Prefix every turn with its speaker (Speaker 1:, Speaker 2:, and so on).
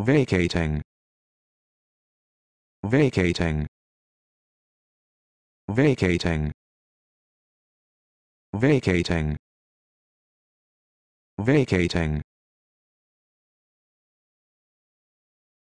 Speaker 1: vacating vacating vacating vacating vacating